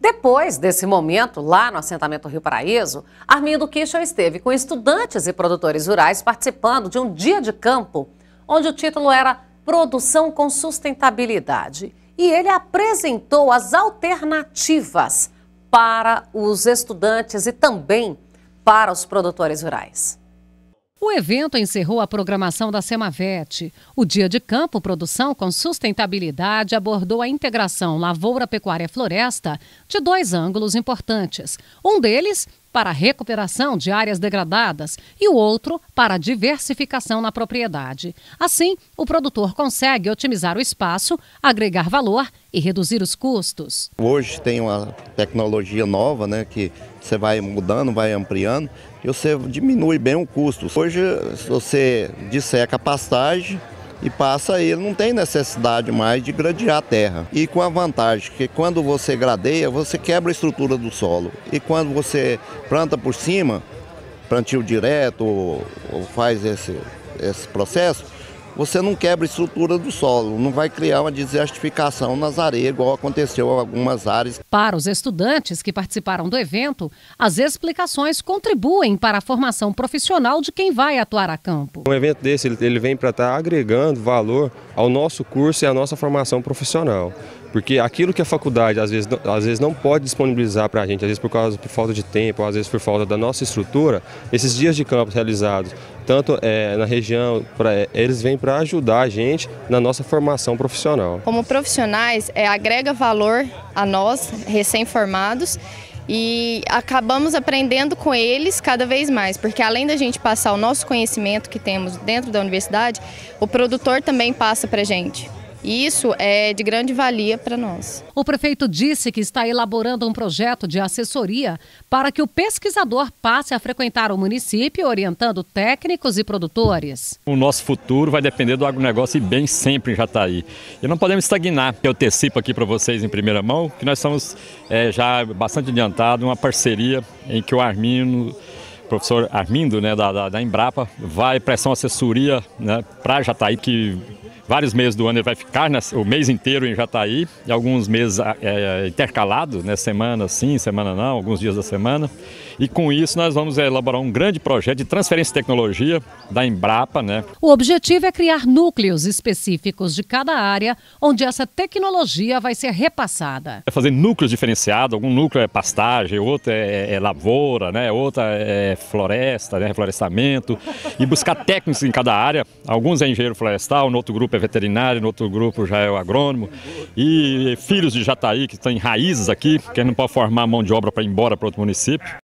Depois desse momento, lá no assentamento Rio Paraíso, Armindo Kichel esteve com estudantes e produtores rurais participando de um dia de campo, onde o título era Produção com Sustentabilidade. E ele apresentou as alternativas para os estudantes e também para os produtores rurais. O evento encerrou a programação da Semavete. O Dia de Campo Produção com Sustentabilidade abordou a integração lavoura-pecuária-floresta de dois ângulos importantes. Um deles para a recuperação de áreas degradadas e o outro para a diversificação na propriedade. Assim, o produtor consegue otimizar o espaço, agregar valor e reduzir os custos. Hoje tem uma tecnologia nova, né, que você vai mudando, vai ampliando e você diminui bem o custo. Hoje, se você disseca a pastagem, e passa ele não tem necessidade mais de gradear a terra. E com a vantagem que quando você gradeia, você quebra a estrutura do solo. E quando você planta por cima, plantio direto ou, ou faz esse, esse processo, você não quebra a estrutura do solo, não vai criar uma desertificação nas areias, igual aconteceu em algumas áreas. Para os estudantes que participaram do evento, as explicações contribuem para a formação profissional de quem vai atuar a campo. Um evento desse ele vem para estar tá agregando valor ao nosso curso e à nossa formação profissional. Porque aquilo que a faculdade às vezes, às vezes não pode disponibilizar para a gente, às vezes por causa por falta de tempo, às vezes por falta da nossa estrutura, esses dias de campo realizados, tanto é, na região, pra, é, eles vêm para ajudar a gente na nossa formação profissional. Como profissionais, é, agrega valor a nós, recém-formados, e acabamos aprendendo com eles cada vez mais, porque além da gente passar o nosso conhecimento que temos dentro da universidade, o produtor também passa para a gente isso é de grande valia para nós. O prefeito disse que está elaborando um projeto de assessoria para que o pesquisador passe a frequentar o município, orientando técnicos e produtores. O nosso futuro vai depender do agronegócio e bem sempre está Jataí. E não podemos estagnar. Eu antecipo aqui para vocês em primeira mão que nós estamos é, já bastante adiantado uma parceria em que o Armino professor Armindo, né, da, da, da Embrapa, vai prestar uma assessoria né, para Jataí, tá que vários meses do ano ele vai ficar o mês inteiro em Jataí, e alguns meses ah, é, é intercalados, né, semana sim, semana não, alguns dias da semana. E com isso nós vamos elaborar um grande projeto de transferência de tecnologia da Embrapa. Né. O objetivo é criar núcleos específicos de cada área onde essa tecnologia vai ser repassada. É fazer núcleos diferenciados, algum núcleo é pastagem, outro é, é, é lavoura, né, outra é, é floresta, né, reflorestamento, e buscar técnicos em cada área. Alguns é engenheiro florestal, no outro grupo grupo é veterinário, no outro grupo já é o agrônomo. E filhos de Jataí, que têm raízes aqui, que não pode formar mão de obra para ir embora para outro município.